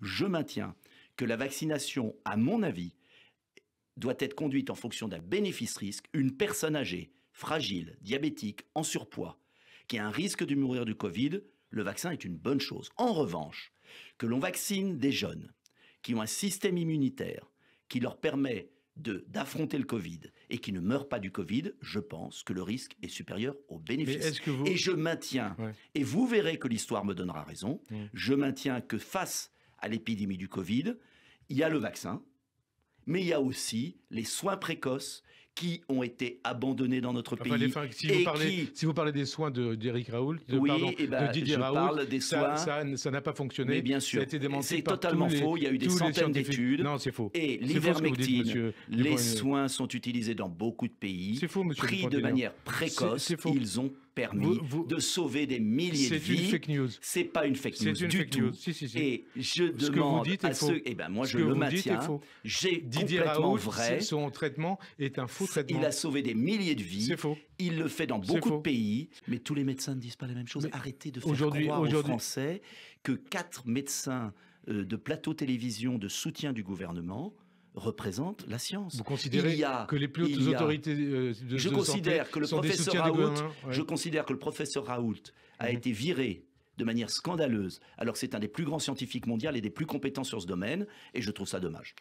Je maintiens que la vaccination, à mon avis, doit être conduite en fonction d'un bénéfice-risque. Une personne âgée, fragile, diabétique, en surpoids, qui a un risque de mourir du Covid, le vaccin est une bonne chose. En revanche, que l'on vaccine des jeunes qui ont un système immunitaire qui leur permet d'affronter le Covid et qui ne meurent pas du Covid, je pense que le risque est supérieur au bénéfice. Et je maintiens, et vous verrez que l'histoire me donnera raison, mmh. je maintiens que face à l'épidémie du Covid, il y a le vaccin, mais il y a aussi les soins précoces qui ont été abandonnés dans notre pays. si, vous parlez, qui... si vous parlez des soins d'Éric de, Raoult, de, oui, eh ben, Didier je Raoult, parle des soins, ça, n'a pas fonctionné. Mais bien sûr, c'est totalement faux. il y a eu des centaines d'études. Non, c'est faux. Et l'ivermectine, les soins sont utilisés dans beaucoup de pays, faux, pris de manière précoce. Ils ont permis de sauver des milliers de vies. C'est une fake news. C'est pas une fake news du tout. Et je demande à ceux, eh ben moi je le maintiens. J'ai complètement Raoult, vrai. Son traitement est un faux traitement. Il a sauvé des milliers de vies. C'est faux. Il le fait dans beaucoup de pays, mais tous les médecins ne disent pas la même chose. Arrêtez de faire croire aux Français que quatre médecins euh, de plateau télévision de soutien du gouvernement représente la science. Vous considérez que les plus hautes autorités euh, de, je considère que le Je considère que le professeur Raoult a mhm. été viré de manière scandaleuse, alors que c'est un des plus grands scientifiques mondiaux et des plus compétents sur ce domaine, et je trouve ça dommage.